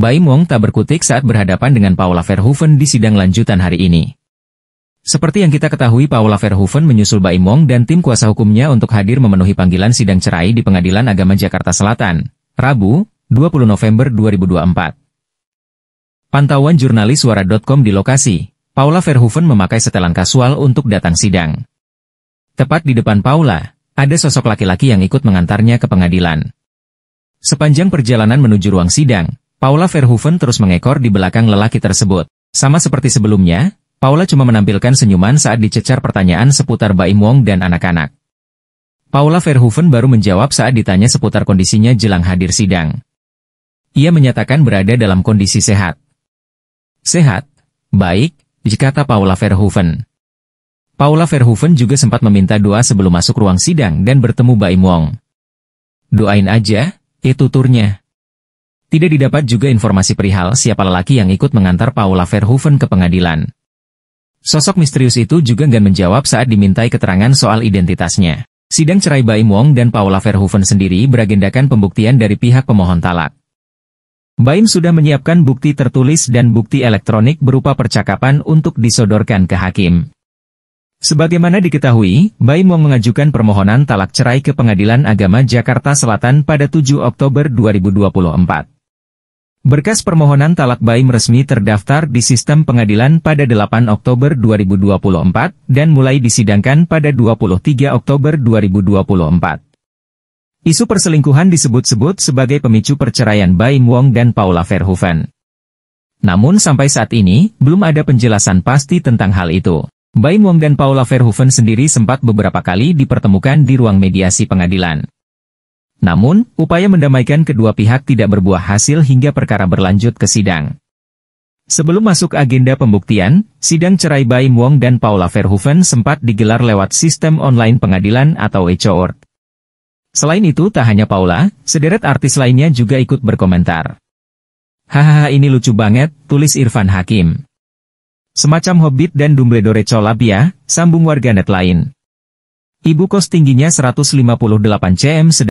Baim Wong tak berkutik saat berhadapan dengan Paula Verhoeven di sidang lanjutan hari ini. Seperti yang kita ketahui Paula Verhoeven menyusul Baim Wong dan tim kuasa hukumnya untuk hadir memenuhi panggilan sidang cerai di Pengadilan Agama Jakarta Selatan, Rabu, 20 November 2024. Pantauan jurnalis suara.com di lokasi, Paula Verhoeven memakai setelan kasual untuk datang sidang. Tepat di depan Paula, ada sosok laki-laki yang ikut mengantarnya ke pengadilan. Sepanjang perjalanan menuju ruang sidang, Paula Verhoeven terus mengekor di belakang lelaki tersebut. Sama seperti sebelumnya, Paula cuma menampilkan senyuman saat dicecar pertanyaan seputar Baim Wong dan anak-anak. Paula Verhoeven baru menjawab saat ditanya seputar kondisinya jelang hadir sidang. Ia menyatakan berada dalam kondisi sehat. Sehat, baik, dikata Paula Verhoeven. Paula Verhoeven juga sempat meminta doa sebelum masuk ruang sidang dan bertemu Baim Wong. Doain aja, itu turnya. Tidak didapat juga informasi perihal siapa lelaki yang ikut mengantar Paula Verhoeven ke pengadilan. Sosok misterius itu juga enggan menjawab saat dimintai keterangan soal identitasnya. Sidang cerai Baim Wong dan Paula Verhoeven sendiri beragendakan pembuktian dari pihak pemohon talak. Baim sudah menyiapkan bukti tertulis dan bukti elektronik berupa percakapan untuk disodorkan ke hakim. Sebagaimana diketahui, Baim Wong mengajukan permohonan talak cerai ke Pengadilan Agama Jakarta Selatan pada 7 Oktober 2024. Berkas permohonan talak baim resmi terdaftar di sistem pengadilan pada 8 Oktober 2024 dan mulai disidangkan pada 23 Oktober 2024. Isu perselingkuhan disebut-sebut sebagai pemicu perceraian Baim Wong dan Paula Verhoeven. Namun sampai saat ini, belum ada penjelasan pasti tentang hal itu. Baim Wong dan Paula Verhoeven sendiri sempat beberapa kali dipertemukan di ruang mediasi pengadilan. Namun, upaya mendamaikan kedua pihak tidak berbuah hasil hingga perkara berlanjut ke sidang. Sebelum masuk agenda pembuktian, sidang cerai Bai Wong dan Paula Verhoeven sempat digelar lewat sistem online pengadilan atau e Selain itu tak hanya Paula, sederet artis lainnya juga ikut berkomentar. Hahaha ini lucu banget, tulis Irfan Hakim. Semacam Hobbit dan Dumbledore Colabia, sambung warganet lain. Ibu kos tingginya 158 cm sedang